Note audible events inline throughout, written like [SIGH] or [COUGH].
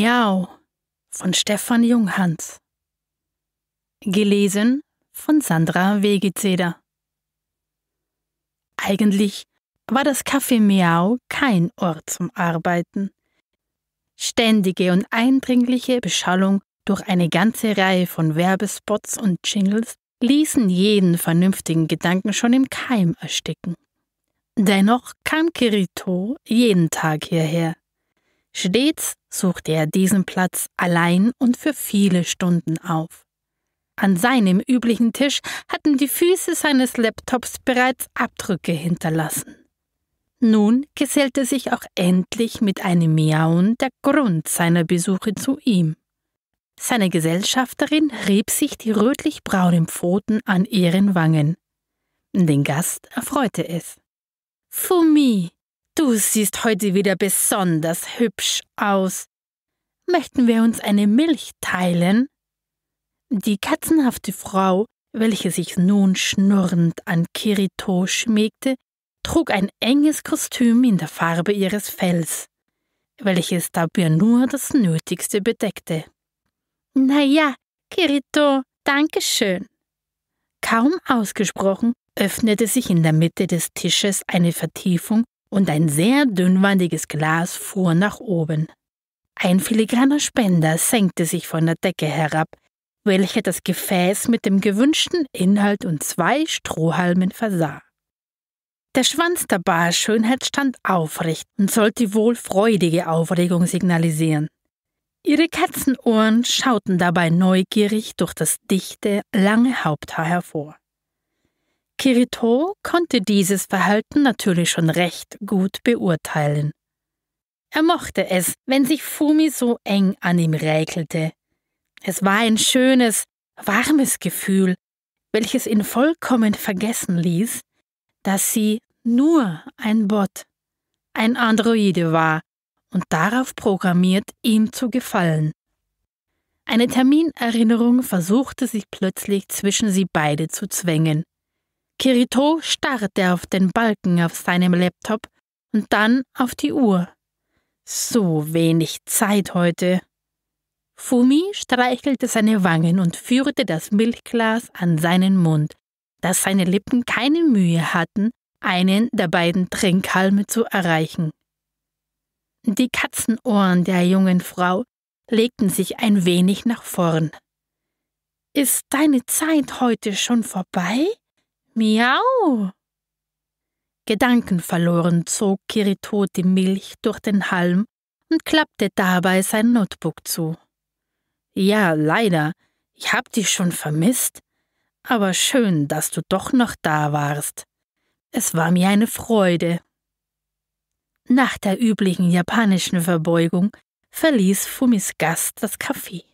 Miau von Stefan Junghans. Gelesen von Sandra Wegezeder. Eigentlich war das Café Miau kein Ort zum Arbeiten. Ständige und eindringliche Beschallung durch eine ganze Reihe von Werbespots und Jingles ließen jeden vernünftigen Gedanken schon im Keim ersticken. Dennoch kam Kirito jeden Tag hierher. Stets suchte er diesen Platz allein und für viele Stunden auf. An seinem üblichen Tisch hatten die Füße seines Laptops bereits Abdrücke hinterlassen. Nun gesellte sich auch endlich mit einem Miauen der Grund seiner Besuche zu ihm. Seine Gesellschafterin rieb sich die rötlich-braunen Pfoten an ihren Wangen. Den Gast erfreute es. Fumi, Du siehst heute wieder besonders hübsch aus. Möchten wir uns eine Milch teilen? Die katzenhafte Frau, welche sich nun schnurrend an Kirito schmiegte, trug ein enges Kostüm in der Farbe ihres Fells, welches dabei nur das Nötigste bedeckte. Na ja, Kirito, danke schön. Kaum ausgesprochen öffnete sich in der Mitte des Tisches eine Vertiefung, und ein sehr dünnwandiges Glas fuhr nach oben. Ein filigraner Spender senkte sich von der Decke herab, welcher das Gefäß mit dem gewünschten Inhalt und zwei Strohhalmen versah. Der Schwanz der Barschönheit stand aufrecht und sollte wohl freudige Aufregung signalisieren. Ihre Katzenohren schauten dabei neugierig durch das dichte, lange Haupthaar hervor. Kirito konnte dieses Verhalten natürlich schon recht gut beurteilen. Er mochte es, wenn sich Fumi so eng an ihm räkelte. Es war ein schönes, warmes Gefühl, welches ihn vollkommen vergessen ließ, dass sie nur ein Bot, ein Androide war und darauf programmiert, ihm zu gefallen. Eine Terminerinnerung versuchte sich plötzlich zwischen sie beide zu zwängen. Kirito starrte auf den Balken auf seinem Laptop und dann auf die Uhr. So wenig Zeit heute. Fumi streichelte seine Wangen und führte das Milchglas an seinen Mund, dass seine Lippen keine Mühe hatten, einen der beiden Trinkhalme zu erreichen. Die Katzenohren der jungen Frau legten sich ein wenig nach vorn. Ist deine Zeit heute schon vorbei? Miau! Gedankenverloren zog Kirito die Milch durch den Halm und klappte dabei sein Notebook zu. Ja, leider, ich hab dich schon vermisst, aber schön, dass du doch noch da warst. Es war mir eine Freude. Nach der üblichen japanischen Verbeugung verließ Fumis Gast das Café.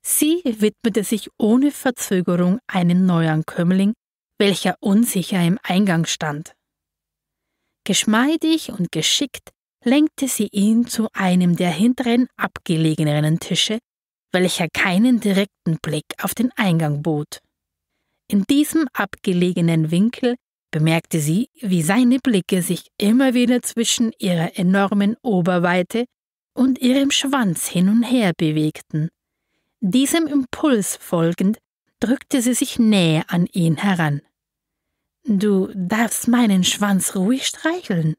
Sie widmete sich ohne Verzögerung einem Neuankömmling, welcher unsicher im Eingang stand. Geschmeidig und geschickt lenkte sie ihn zu einem der hinteren abgelegeneren Tische, welcher keinen direkten Blick auf den Eingang bot. In diesem abgelegenen Winkel bemerkte sie, wie seine Blicke sich immer wieder zwischen ihrer enormen Oberweite und ihrem Schwanz hin und her bewegten. Diesem Impuls folgend drückte sie sich näher an ihn heran. Du darfst meinen Schwanz ruhig streicheln.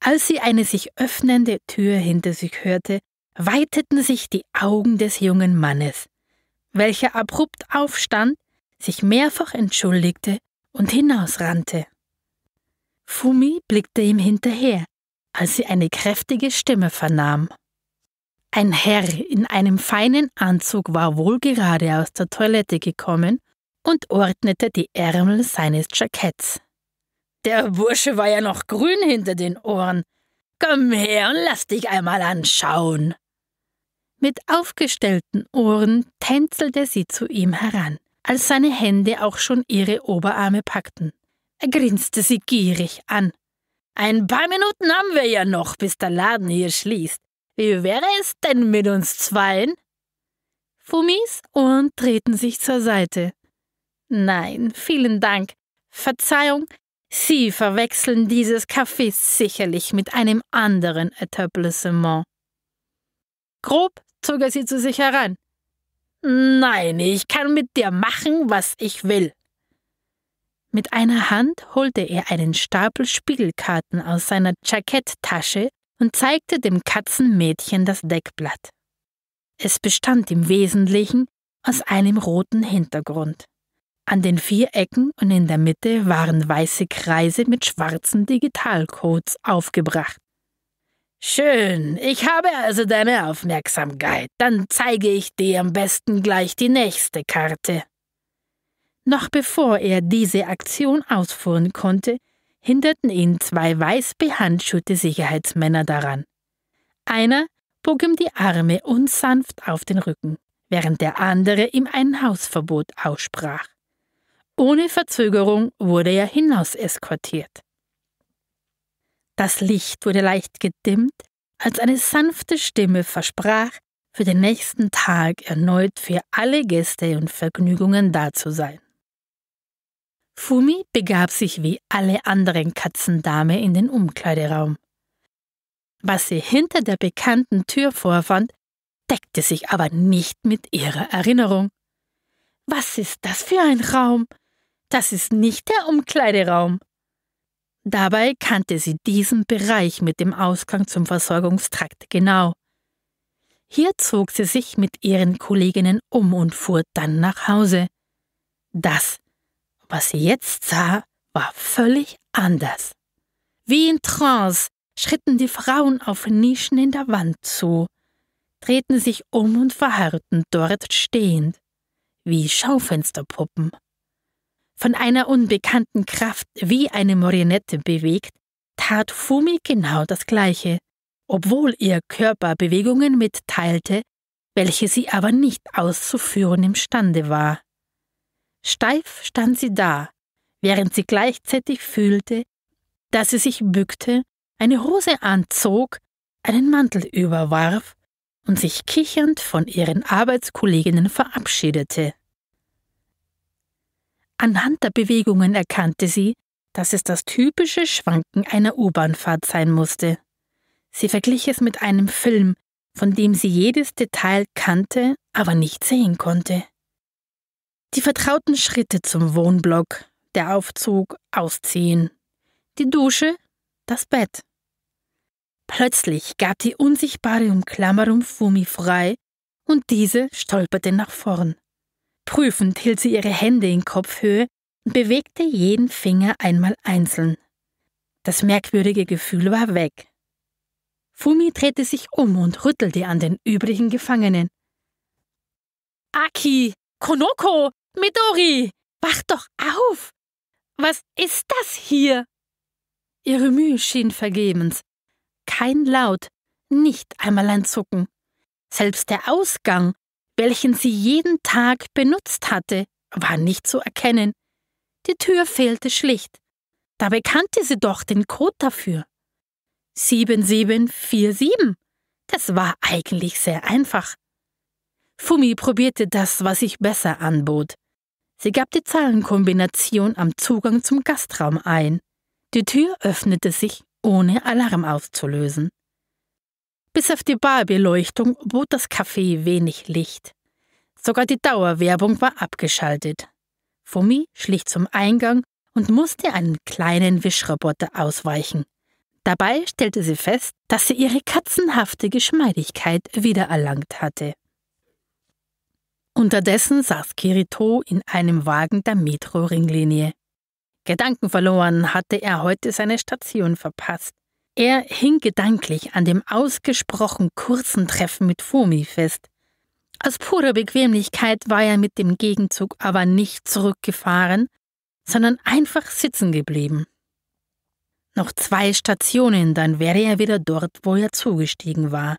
Als sie eine sich öffnende Tür hinter sich hörte, weiteten sich die Augen des jungen Mannes, welcher abrupt aufstand, sich mehrfach entschuldigte und hinausrannte. Fumi blickte ihm hinterher, als sie eine kräftige Stimme vernahm. Ein Herr in einem feinen Anzug war wohl gerade aus der Toilette gekommen und ordnete die Ärmel seines Jacketts. Der Bursche war ja noch grün hinter den Ohren. Komm her und lass dich einmal anschauen. Mit aufgestellten Ohren tänzelte sie zu ihm heran, als seine Hände auch schon ihre Oberarme packten. Er grinste sie gierig an. Ein paar Minuten haben wir ja noch, bis der Laden hier schließt. Wie wäre es denn mit uns zweien? Fumis und treten sich zur Seite. Nein, vielen Dank. Verzeihung, Sie verwechseln dieses Kaffee sicherlich mit einem anderen Etablissement. Grob zog er sie zu sich heran. Nein, ich kann mit dir machen, was ich will. Mit einer Hand holte er einen Stapel Spiegelkarten aus seiner Jacketttasche und zeigte dem Katzenmädchen das Deckblatt. Es bestand im Wesentlichen aus einem roten Hintergrund. An den vier Ecken und in der Mitte waren weiße Kreise mit schwarzen Digitalcodes aufgebracht. Schön, ich habe also deine Aufmerksamkeit. Dann zeige ich dir am besten gleich die nächste Karte. Noch bevor er diese Aktion ausführen konnte, hinderten ihn zwei weiß behandschuhte Sicherheitsmänner daran. Einer bog ihm die Arme unsanft auf den Rücken, während der andere ihm ein Hausverbot aussprach. Ohne Verzögerung wurde er hinaus eskortiert. Das Licht wurde leicht gedimmt, als eine sanfte Stimme versprach, für den nächsten Tag erneut für alle Gäste und Vergnügungen da zu sein. Fumi begab sich wie alle anderen Katzendame in den Umkleideraum. Was sie hinter der bekannten Tür vorfand, deckte sich aber nicht mit ihrer Erinnerung. Was ist das für ein Raum? Das ist nicht der Umkleideraum. Dabei kannte sie diesen Bereich mit dem Ausgang zum Versorgungstrakt genau. Hier zog sie sich mit ihren Kolleginnen um und fuhr dann nach Hause. Das was sie jetzt sah, war völlig anders. Wie in Trance schritten die Frauen auf Nischen in der Wand zu, drehten sich um und verharrten dort stehend, wie Schaufensterpuppen. Von einer unbekannten Kraft wie eine Marionette bewegt, tat Fumi genau das Gleiche, obwohl ihr Körper Bewegungen mitteilte, welche sie aber nicht auszuführen imstande war. Steif stand sie da, während sie gleichzeitig fühlte, dass sie sich bückte, eine Hose anzog, einen Mantel überwarf und sich kichernd von ihren Arbeitskolleginnen verabschiedete. Anhand der Bewegungen erkannte sie, dass es das typische Schwanken einer U-Bahnfahrt sein musste. Sie verglich es mit einem Film, von dem sie jedes Detail kannte, aber nicht sehen konnte. Die vertrauten Schritte zum Wohnblock, der Aufzug, Ausziehen, die Dusche, das Bett. Plötzlich gab die unsichtbare Umklammerung Fumi frei und diese stolperte nach vorn. Prüfend hielt sie ihre Hände in Kopfhöhe und bewegte jeden Finger einmal einzeln. Das merkwürdige Gefühl war weg. Fumi drehte sich um und rüttelte an den übrigen Gefangenen. Aki, Konoko, Midori, wach doch auf! Was ist das hier? Ihre Mühe schien vergebens. Kein Laut, nicht einmal ein Zucken. Selbst der Ausgang, welchen sie jeden Tag benutzt hatte, war nicht zu erkennen. Die Tür fehlte schlicht. Dabei kannte sie doch den Code dafür. 7747. Das war eigentlich sehr einfach. Fumi probierte das, was sich besser anbot. Sie gab die Zahlenkombination am Zugang zum Gastraum ein. Die Tür öffnete sich, ohne Alarm auszulösen. Bis auf die Barbeleuchtung bot das Café wenig Licht. Sogar die Dauerwerbung war abgeschaltet. Fumi schlich zum Eingang und musste einem kleinen Wischroboter ausweichen. Dabei stellte sie fest, dass sie ihre katzenhafte Geschmeidigkeit wiedererlangt hatte. Unterdessen saß Kirito in einem Wagen der Metro-Ringlinie. Gedankenverloren hatte er heute seine Station verpasst. Er hing gedanklich an dem ausgesprochen kurzen Treffen mit Fumi fest. Aus purer Bequemlichkeit war er mit dem Gegenzug aber nicht zurückgefahren, sondern einfach sitzen geblieben. Noch zwei Stationen, dann wäre er wieder dort, wo er zugestiegen war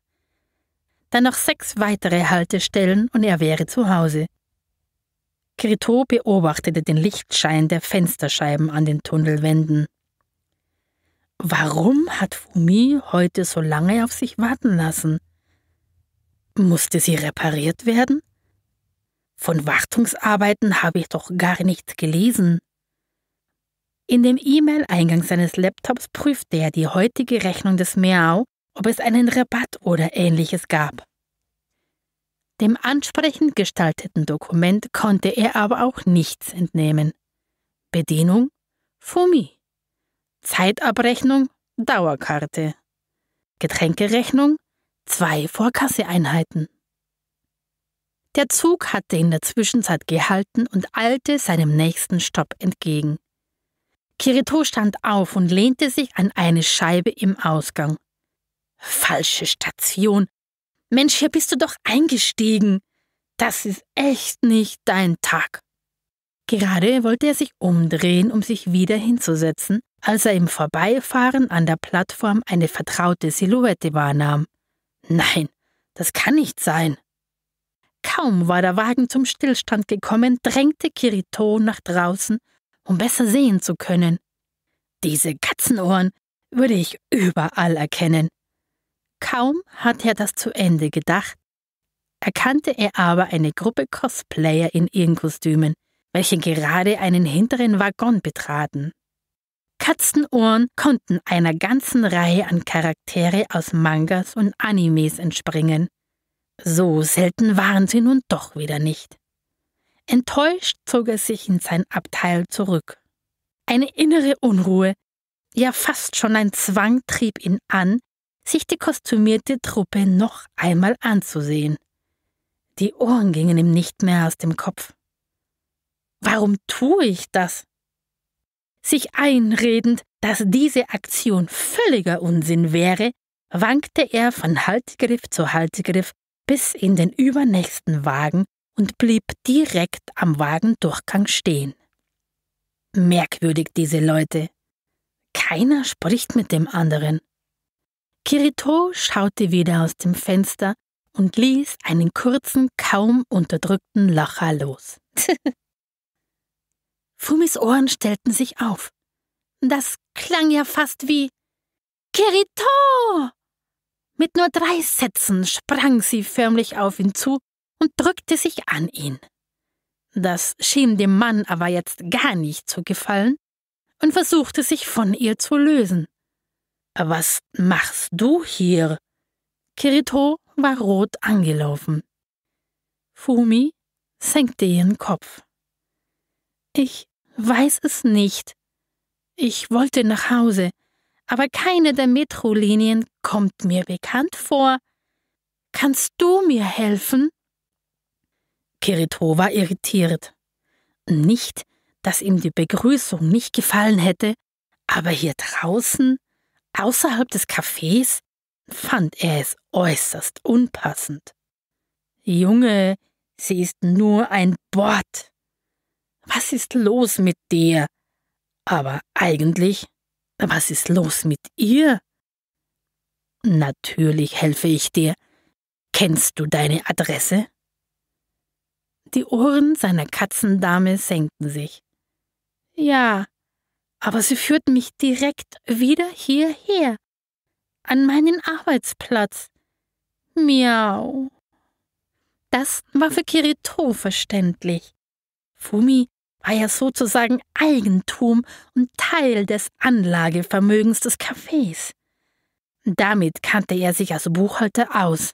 dann noch sechs weitere Haltestellen und er wäre zu Hause. Cretot beobachtete den Lichtschein der Fensterscheiben an den Tunnelwänden. Warum hat Fumi heute so lange auf sich warten lassen? Musste sie repariert werden? Von Wartungsarbeiten habe ich doch gar nichts gelesen. In dem E-Mail-Eingang seines Laptops prüfte er die heutige Rechnung des Meow ob es einen Rabatt oder ähnliches gab. Dem ansprechend gestalteten Dokument konnte er aber auch nichts entnehmen. Bedienung Fumi. Zeitabrechnung Dauerkarte. Getränkerechnung zwei Vorkasseeinheiten. Der Zug hatte in der Zwischenzeit gehalten und eilte seinem nächsten Stopp entgegen. Kirito stand auf und lehnte sich an eine Scheibe im Ausgang. Falsche Station. Mensch, hier bist du doch eingestiegen. Das ist echt nicht dein Tag. Gerade wollte er sich umdrehen, um sich wieder hinzusetzen, als er im Vorbeifahren an der Plattform eine vertraute Silhouette wahrnahm. Nein, das kann nicht sein. Kaum war der Wagen zum Stillstand gekommen, drängte Kirito nach draußen, um besser sehen zu können. Diese Katzenohren würde ich überall erkennen. Kaum hatte er das zu Ende gedacht, erkannte er aber eine Gruppe Cosplayer in ihren Kostümen, welche gerade einen hinteren Waggon betraten. Katzenohren konnten einer ganzen Reihe an Charaktere aus Mangas und Animes entspringen. So selten waren sie nun doch wieder nicht. Enttäuscht zog er sich in sein Abteil zurück. Eine innere Unruhe, ja fast schon ein Zwang trieb ihn an, sich die kostümierte Truppe noch einmal anzusehen. Die Ohren gingen ihm nicht mehr aus dem Kopf. Warum tue ich das? Sich einredend, dass diese Aktion völliger Unsinn wäre, wankte er von Haltegriff zu Haltegriff bis in den übernächsten Wagen und blieb direkt am Wagendurchgang stehen. Merkwürdig diese Leute. Keiner spricht mit dem anderen. Kirito schaute wieder aus dem Fenster und ließ einen kurzen, kaum unterdrückten Lacher los. [LAUGHS] Fumis Ohren stellten sich auf. Das klang ja fast wie Kirito! Mit nur drei Sätzen sprang sie förmlich auf ihn zu und drückte sich an ihn. Das schien dem Mann aber jetzt gar nicht zu gefallen und versuchte sich von ihr zu lösen. Was machst du hier? Kirito war rot angelaufen. Fumi senkte ihren Kopf. Ich weiß es nicht. Ich wollte nach Hause, aber keine der Metrolinien kommt mir bekannt vor. Kannst du mir helfen? Kirito war irritiert. Nicht, dass ihm die Begrüßung nicht gefallen hätte, aber hier draußen Außerhalb des Cafés fand er es äußerst unpassend. Junge, sie ist nur ein Bord. Was ist los mit dir? Aber eigentlich, was ist los mit ihr? Natürlich helfe ich dir. Kennst du deine Adresse? Die Ohren seiner Katzendame senkten sich. Ja, aber sie führten mich direkt wieder hierher, an meinen Arbeitsplatz. Miau. Das war für Kirito verständlich. Fumi war ja sozusagen Eigentum und Teil des Anlagevermögens des Cafés. Damit kannte er sich als Buchhalter aus.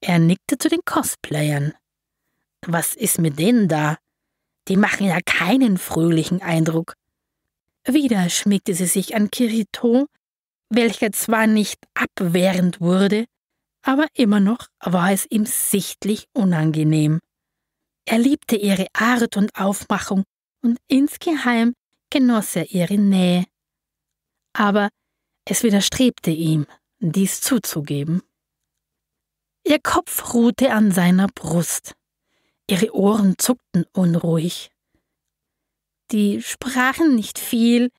Er nickte zu den Cosplayern. Was ist mit denen da? Die machen ja keinen fröhlichen Eindruck. Wieder schmiegte sie sich an Kirito, welcher zwar nicht abwehrend wurde, aber immer noch war es ihm sichtlich unangenehm. Er liebte ihre Art und Aufmachung und insgeheim genoss er ihre Nähe. Aber es widerstrebte ihm, dies zuzugeben. Ihr Kopf ruhte an seiner Brust. Ihre Ohren zuckten unruhig die sprachen nicht viel,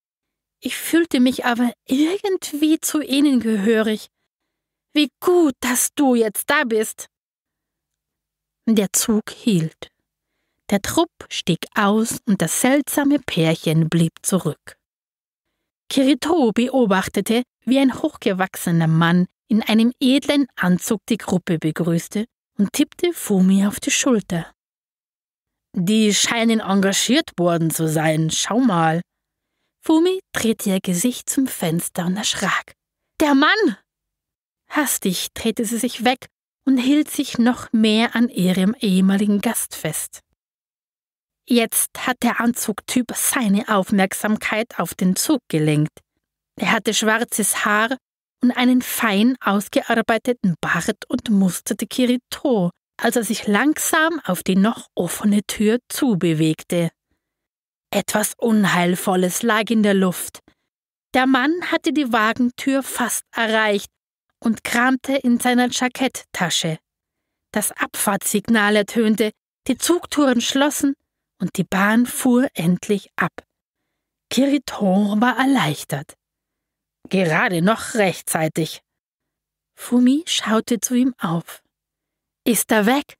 ich fühlte mich aber irgendwie zu ihnen gehörig. Wie gut, dass du jetzt da bist. Der Zug hielt. Der Trupp stieg aus und das seltsame Pärchen blieb zurück. Kirito beobachtete, wie ein hochgewachsener Mann in einem edlen Anzug die Gruppe begrüßte und tippte Fumi auf die Schulter. Die scheinen engagiert worden zu sein, schau mal. Fumi drehte ihr Gesicht zum Fenster und erschrak. Der Mann! Hastig drehte sie sich weg und hielt sich noch mehr an ihrem ehemaligen Gast fest. Jetzt hat der Anzugtyp seine Aufmerksamkeit auf den Zug gelenkt. Er hatte schwarzes Haar und einen fein ausgearbeiteten Bart und musterte Kirito, als er sich langsam auf die noch offene Tür zubewegte. Etwas Unheilvolles lag in der Luft. Der Mann hatte die Wagentür fast erreicht und kramte in seiner Jacketttasche. Das Abfahrtssignal ertönte, die Zugtouren schlossen und die Bahn fuhr endlich ab. Kiriton war erleichtert. Gerade noch rechtzeitig. Fumi schaute zu ihm auf. Ist er weg?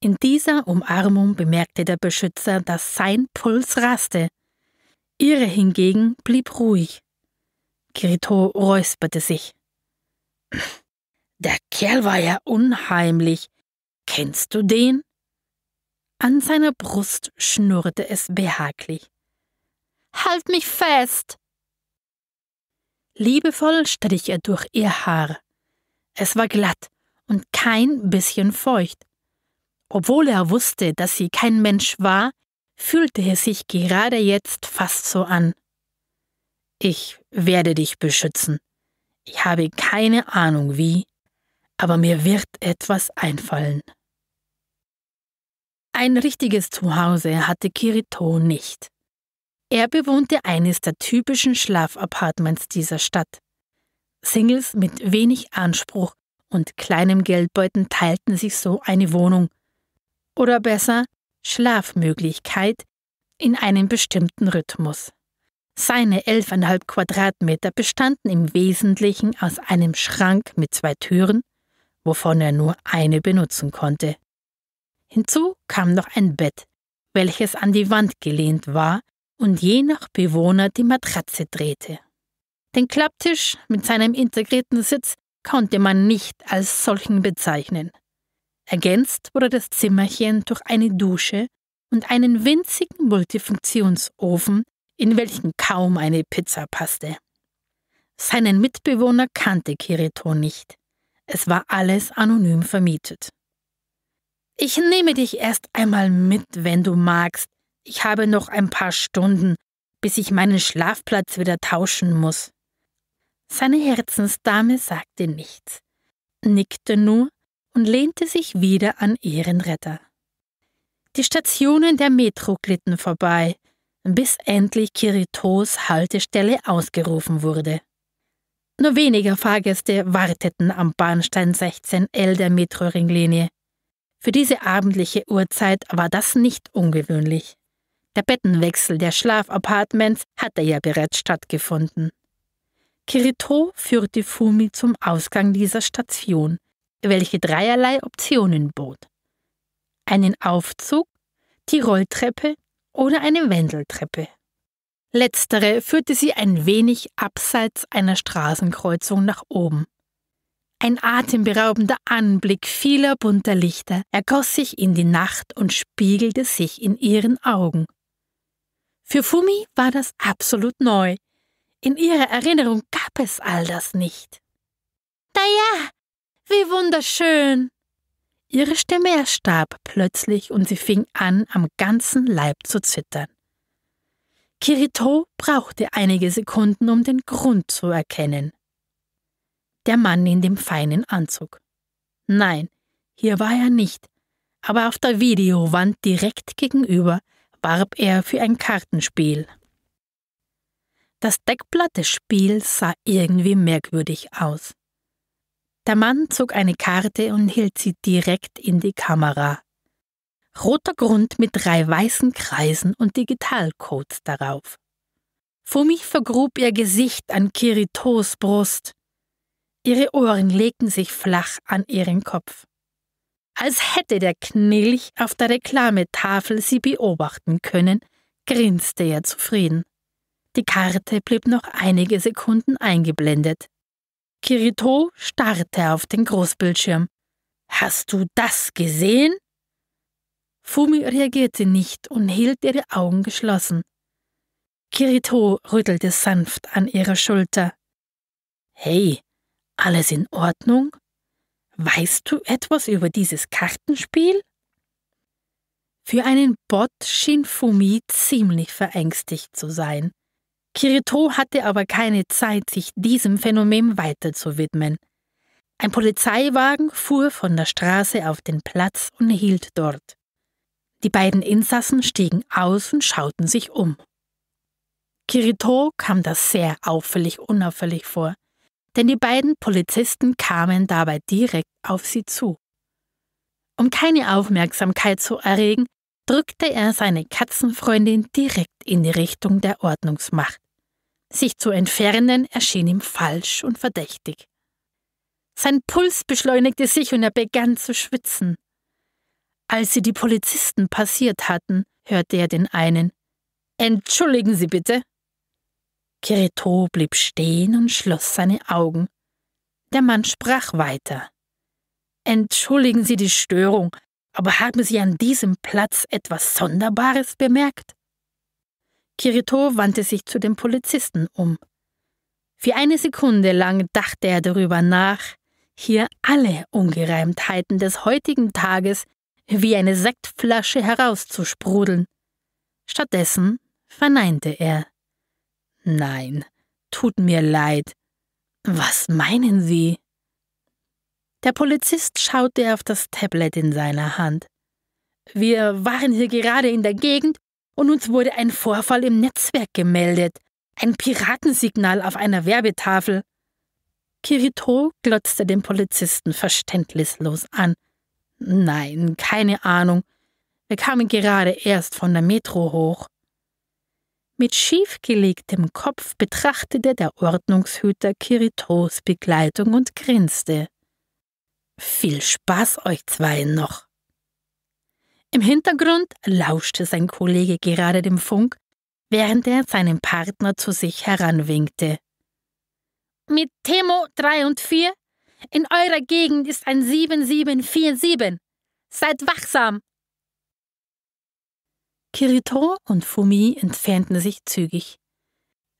In dieser Umarmung bemerkte der Beschützer, dass sein Puls raste. Ihre hingegen blieb ruhig. Kirito räusperte sich. Der Kerl war ja unheimlich. Kennst du den? An seiner Brust schnurrte es behaglich. Halt mich fest! Liebevoll strich er durch ihr Haar. Es war glatt, und kein bisschen feucht. Obwohl er wusste, dass sie kein Mensch war, fühlte er sich gerade jetzt fast so an. Ich werde dich beschützen. Ich habe keine Ahnung wie, aber mir wird etwas einfallen. Ein richtiges Zuhause hatte Kirito nicht. Er bewohnte eines der typischen Schlafapartments dieser Stadt. Singles mit wenig Anspruch und kleinem Geldbeutel teilten sich so eine Wohnung. Oder besser, Schlafmöglichkeit in einem bestimmten Rhythmus. Seine elfeinhalb Quadratmeter bestanden im Wesentlichen aus einem Schrank mit zwei Türen, wovon er nur eine benutzen konnte. Hinzu kam noch ein Bett, welches an die Wand gelehnt war und je nach Bewohner die Matratze drehte. Den Klapptisch mit seinem integrierten Sitz konnte man nicht als solchen bezeichnen. Ergänzt wurde das Zimmerchen durch eine Dusche und einen winzigen Multifunktionsofen, in welchen kaum eine Pizza passte. Seinen Mitbewohner kannte Kirito nicht. Es war alles anonym vermietet. Ich nehme dich erst einmal mit, wenn du magst. Ich habe noch ein paar Stunden, bis ich meinen Schlafplatz wieder tauschen muss. Seine Herzensdame sagte nichts, nickte nur und lehnte sich wieder an ihren Retter. Die Stationen der Metro glitten vorbei, bis endlich Kiritos Haltestelle ausgerufen wurde. Nur weniger Fahrgäste warteten am Bahnstein 16L der Metroringlinie. Für diese abendliche Uhrzeit war das nicht ungewöhnlich. Der Bettenwechsel der Schlafapartments hatte ja bereits stattgefunden. Kirito führte Fumi zum Ausgang dieser Station, welche dreierlei Optionen bot. Einen Aufzug, die Rolltreppe oder eine Wendeltreppe. Letztere führte sie ein wenig abseits einer Straßenkreuzung nach oben. Ein atemberaubender Anblick vieler bunter Lichter ergoss sich in die Nacht und spiegelte sich in ihren Augen. Für Fumi war das absolut neu, in ihrer Erinnerung gab es all das nicht. Na ja, wie wunderschön! Ihre Stimme erstarb plötzlich und sie fing an, am ganzen Leib zu zittern. Kirito brauchte einige Sekunden, um den Grund zu erkennen. Der Mann in dem feinen Anzug. Nein, hier war er nicht, aber auf der Videowand direkt gegenüber warb er für ein Kartenspiel. Das Deckblatt des Spiels sah irgendwie merkwürdig aus. Der Mann zog eine Karte und hielt sie direkt in die Kamera. Roter Grund mit drei weißen Kreisen und Digitalcodes darauf. Fumi vergrub ihr Gesicht an Kiritos Brust. Ihre Ohren legten sich flach an ihren Kopf. Als hätte der Knilch auf der Reklametafel sie beobachten können, grinste er zufrieden. Die Karte blieb noch einige Sekunden eingeblendet. Kirito starrte auf den Großbildschirm. Hast du das gesehen? Fumi reagierte nicht und hielt ihre Augen geschlossen. Kirito rüttelte sanft an ihrer Schulter. Hey, alles in Ordnung? Weißt du etwas über dieses Kartenspiel? Für einen Bot schien Fumi ziemlich verängstigt zu sein. Kirito hatte aber keine Zeit, sich diesem Phänomen weiter zu widmen. Ein Polizeiwagen fuhr von der Straße auf den Platz und hielt dort. Die beiden Insassen stiegen aus und schauten sich um. Kirito kam das sehr auffällig unauffällig vor, denn die beiden Polizisten kamen dabei direkt auf sie zu. Um keine Aufmerksamkeit zu erregen, drückte er seine Katzenfreundin direkt in die Richtung der Ordnungsmacht. Sich zu entfernen erschien ihm falsch und verdächtig. Sein Puls beschleunigte sich und er begann zu schwitzen. Als sie die Polizisten passiert hatten, hörte er den einen. Entschuldigen Sie bitte. Kirito blieb stehen und schloss seine Augen. Der Mann sprach weiter. Entschuldigen Sie die Störung, aber haben Sie an diesem Platz etwas Sonderbares bemerkt? Kirito wandte sich zu dem Polizisten um. Für eine Sekunde lang dachte er darüber nach, hier alle Ungereimtheiten des heutigen Tages wie eine Sektflasche herauszusprudeln. Stattdessen verneinte er. Nein, tut mir leid. Was meinen Sie? Der Polizist schaute auf das Tablet in seiner Hand. Wir waren hier gerade in der Gegend, und uns wurde ein Vorfall im Netzwerk gemeldet. Ein Piratensignal auf einer Werbetafel. Kirito glotzte den Polizisten verständnislos an. Nein, keine Ahnung. Wir kamen gerade erst von der Metro hoch. Mit schiefgelegtem Kopf betrachtete der Ordnungshüter Kiritos Begleitung und grinste. Viel Spaß euch zwei noch. Im Hintergrund lauschte sein Kollege gerade dem Funk, während er seinen Partner zu sich heranwinkte. Mit Temo 3 und 4? In eurer Gegend ist ein 7747. Seid wachsam! Kirito und Fumi entfernten sich zügig.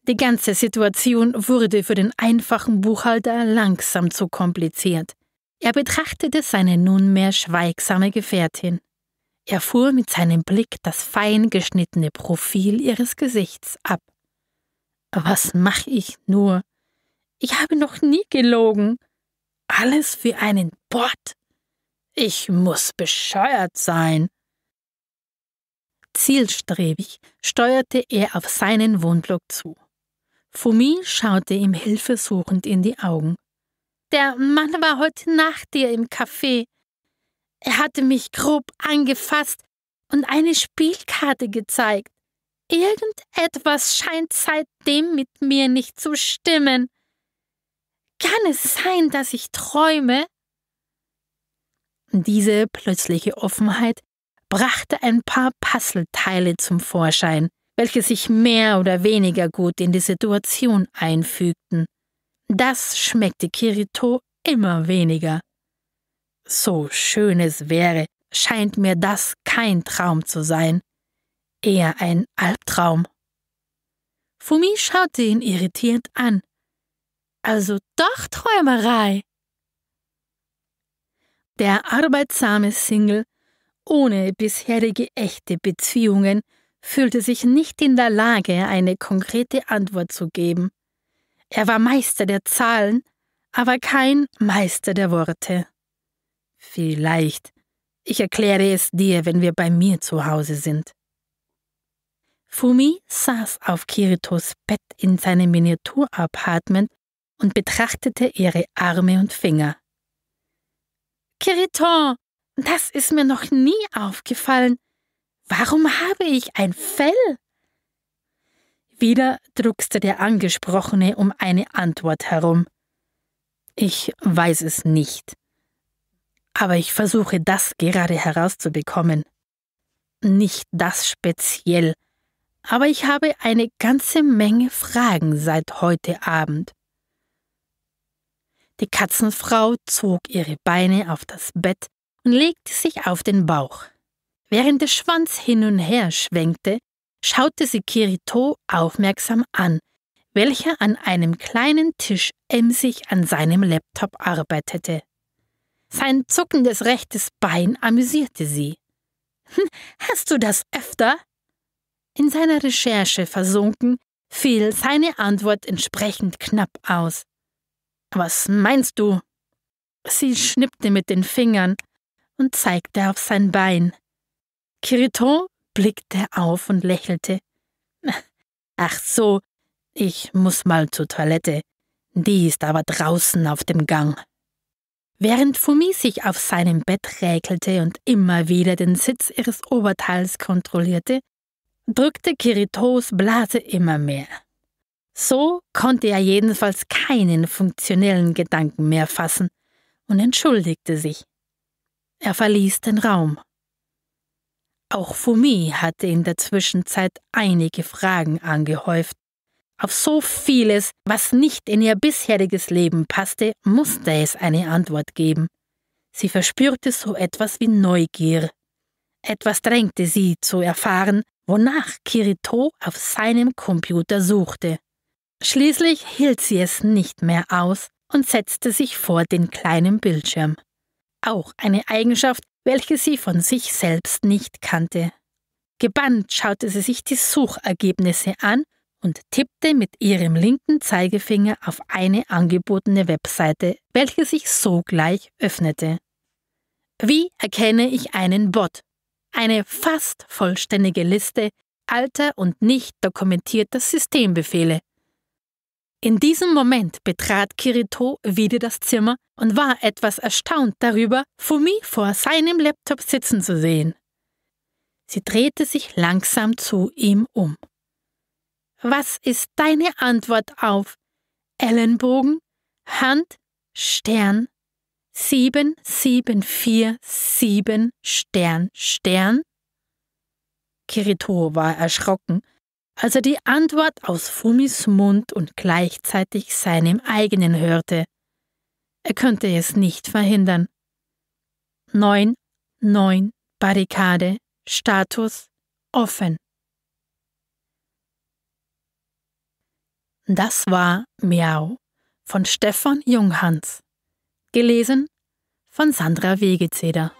Die ganze Situation wurde für den einfachen Buchhalter langsam zu kompliziert. Er betrachtete seine nunmehr schweigsame Gefährtin. Er fuhr mit seinem Blick das fein geschnittene Profil ihres Gesichts ab. Was mach ich nur? Ich habe noch nie gelogen. Alles für einen Bord? Ich muss bescheuert sein. Zielstrebig steuerte er auf seinen Wohnblock zu. Fumi schaute ihm hilfesuchend in die Augen. Der Mann war heute Nacht dir im Café. Er hatte mich grob angefasst und eine Spielkarte gezeigt. Irgendetwas scheint seitdem mit mir nicht zu stimmen. Kann es sein, dass ich träume? Diese plötzliche Offenheit brachte ein paar Puzzleteile zum Vorschein, welche sich mehr oder weniger gut in die Situation einfügten. Das schmeckte Kirito immer weniger so schön es wäre, scheint mir das kein Traum zu sein, eher ein Albtraum. Fumi schaute ihn irritierend an. Also doch Träumerei. Der arbeitsame Single ohne bisherige echte Beziehungen fühlte sich nicht in der Lage, eine konkrete Antwort zu geben. Er war Meister der Zahlen, aber kein Meister der Worte. Vielleicht. Ich erkläre es dir, wenn wir bei mir zu Hause sind. Fumi saß auf Kiritos Bett in seinem Miniaturapartment und betrachtete ihre Arme und Finger. Kirito, das ist mir noch nie aufgefallen. Warum habe ich ein Fell? Wieder druckste der Angesprochene um eine Antwort herum. Ich weiß es nicht, aber ich versuche das gerade herauszubekommen. Nicht das speziell, aber ich habe eine ganze Menge Fragen seit heute Abend. Die Katzenfrau zog ihre Beine auf das Bett und legte sich auf den Bauch. Während der Schwanz hin und her schwenkte, schaute sie Kirito aufmerksam an, welcher an einem kleinen Tisch emsig an seinem Laptop arbeitete. Sein zuckendes rechtes Bein amüsierte sie. Hm, hast du das öfter? In seiner Recherche versunken, fiel seine Antwort entsprechend knapp aus. Was meinst du? Sie schnippte mit den Fingern und zeigte auf sein Bein. Kirito blickte auf und lächelte. [LAUGHS] Ach so, ich muss mal zur Toilette. Die ist aber draußen auf dem Gang. Während Fumi sich auf seinem Bett räkelte und immer wieder den Sitz ihres Oberteils kontrollierte, drückte Kiritos Blase immer mehr. So konnte er jedenfalls keinen funktionellen Gedanken mehr fassen und entschuldigte sich. Er verließ den Raum. Auch Fumi hatte in der Zwischenzeit einige Fragen angehäuft, auf so vieles, was nicht in ihr bisheriges Leben passte, musste es eine Antwort geben. Sie verspürte so etwas wie Neugier. Etwas drängte sie zu erfahren, wonach Kirito auf seinem Computer suchte. Schließlich hielt sie es nicht mehr aus und setzte sich vor den kleinen Bildschirm. Auch eine Eigenschaft, welche sie von sich selbst nicht kannte. Gebannt schaute sie sich die Suchergebnisse an und tippte mit ihrem linken Zeigefinger auf eine angebotene Webseite, welche sich sogleich öffnete. Wie erkenne ich einen Bot? Eine fast vollständige Liste alter und nicht dokumentierter Systembefehle. In diesem Moment betrat Kirito wieder das Zimmer und war etwas erstaunt darüber, Fumi vor seinem Laptop sitzen zu sehen. Sie drehte sich langsam zu ihm um. Was ist deine Antwort auf Ellenbogen, Hand, Stern, 7, 7, 4, 7, Stern, Stern? Kirito war erschrocken, als er die Antwort aus Fumis Mund und gleichzeitig seinem eigenen hörte. Er konnte es nicht verhindern. 9, 9, Barrikade, Status, offen. Das war Miau von Stefan Junghans. Gelesen von Sandra Wegezeder.